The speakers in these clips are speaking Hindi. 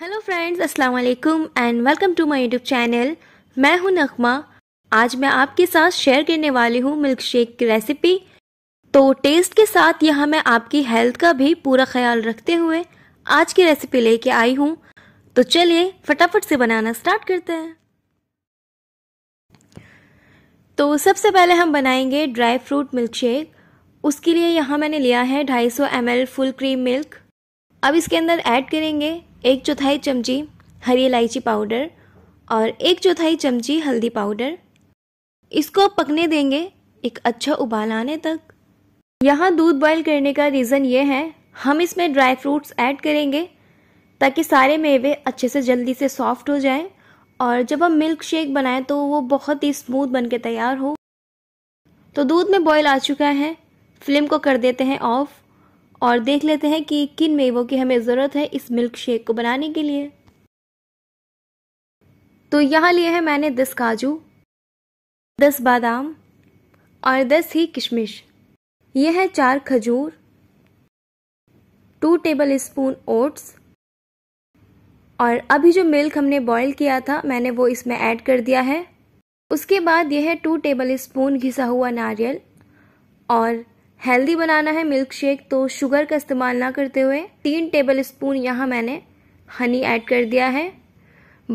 हेलो फ्रेंड्स अस्सलाम वालेकुम and welcome to my YouTube channel मैं हूं नखमा आज मैं आपके साथ शेयर करने वाली हूं मिल्क शेक की रेसिपी तो टेस्ट के साथ यहाँ मैं आपकी हेल्थ का भी पूरा ख्याल रखते हुए आज की रेसिपी लेके आई हूँ तो चलिए फटाफट से बनाना स्टार्ट करते हैं तो सबसे पहले हम बनाएंगे ड्राई फ्रूट मिल्क शेक उसके लिए यहाँ मैंने लिया है 250 ml फुल क्रीम मिल्क अब इसके अंदर ऐड करेंगे एक चौथाई चमची हरी इलायची पाउडर और एक चौथाई चमची हल्दी पाउडर इसको पकने देंगे एक अच्छा उबाल आने तक यहाँ दूध बॉईल करने का रीज़न ये है हम इसमें ड्राई फ्रूट्स ऐड करेंगे ताकि सारे मेवे अच्छे से जल्दी से सॉफ्ट हो जाएं और जब हम मिल्क शेक बनाएं तो वो बहुत ही स्मूथ बन के तैयार हो तो दूध में बॉयल आ चुका है फ्लेम को कर देते हैं ऑफ़ और देख लेते हैं कि किन मेवों की हमें ज़रूरत है इस मिल्क शेक को बनाने के लिए तो यहाँ लिए हैं मैंने दस काजू दस बादाम और दस ही किशमिश ये है चार खजूर टू टेबल स्पून ओट्स और अभी जो मिल्क हमने बॉईल किया था मैंने वो इसमें ऐड कर दिया है उसके बाद यह है टू टेबल स्पून घिसा हुआ नारियल और हेल्दी बनाना है मिल्क शेक तो शुगर का इस्तेमाल ना करते हुए तीन टेबल स्पून यहाँ मैंने हनी ऐड कर दिया है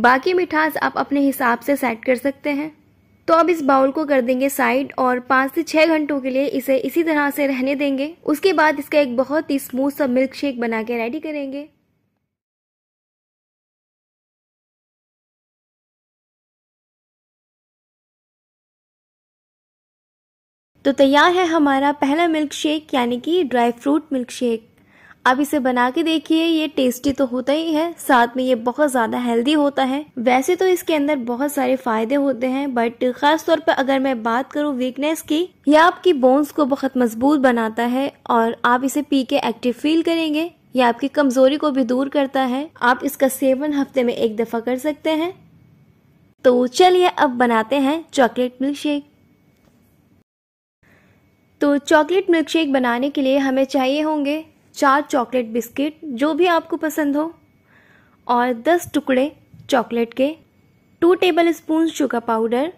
बाकी मिठास आप अपने हिसाब से सेट कर सकते हैं तो अब इस बाउल को कर देंगे साइड और पाँच से छः घंटों के लिए इसे इसी तरह से रहने देंगे उसके बाद इसका एक बहुत ही स्मूथ सा मिल्क शेक बना के रेडी करेंगे तो तैयार है हमारा पहला मिल्क शेक यानी कि ड्राई फ्रूट मिल्क शेक आप इसे बना के देखिए ये टेस्टी तो होता ही है साथ में ये बहुत ज़्यादा हेल्दी होता है वैसे तो इसके अंदर बहुत सारे फायदे होते हैं बट खास तौर पर अगर मैं बात करूँ वीकनेस की यह आपकी बोन्स को बहुत मजबूत बनाता है और आप इसे पी के एक्टिव फील करेंगे यह आपकी कमजोरी को भी दूर करता है आप इसका सेवन हफ्ते में एक दफा कर सकते हैं तो चलिए अब बनाते हैं चॉकलेट मिल्क शेक तो चॉकलेट मिल्क शेक बनाने के लिए हमें चाहिए होंगे चार चॉकलेट बिस्किट जो भी आपको पसंद हो और दस टुकड़े चॉकलेट के two tablespoon sugar powder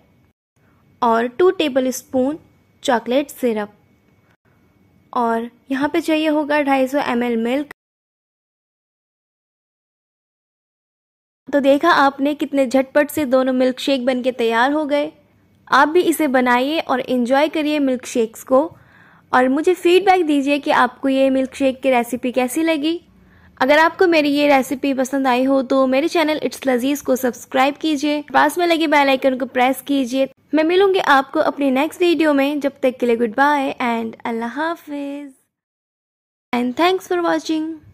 और two tablespoon chocolate syrup और यहाँ पे चाहिए होगा ढाई सौ एम मिल्क तो देखा आपने कितने झटपट से दोनों मिल्क शेक बन के तैयार हो गए आप भी इसे बनाइए और इन्जॉय करिए मिल्क शेक्स को और मुझे फीडबैक दीजिए कि आपको ये मिल्क शेक की रेसिपी कैसी लगी अगर आपको मेरी ये रेसिपी पसंद आई हो तो मेरे चैनल इट्स लजीज को सब्सक्राइब कीजिए पास में लगे बेल आइकन को प्रेस कीजिए मैं मिलूंगी आपको अपने नेक्स्ट वीडियो में जब तक के लिए गुड बाय एंड अल्लाह हाफिज एंड थैंक्स फॉर वॉचिंग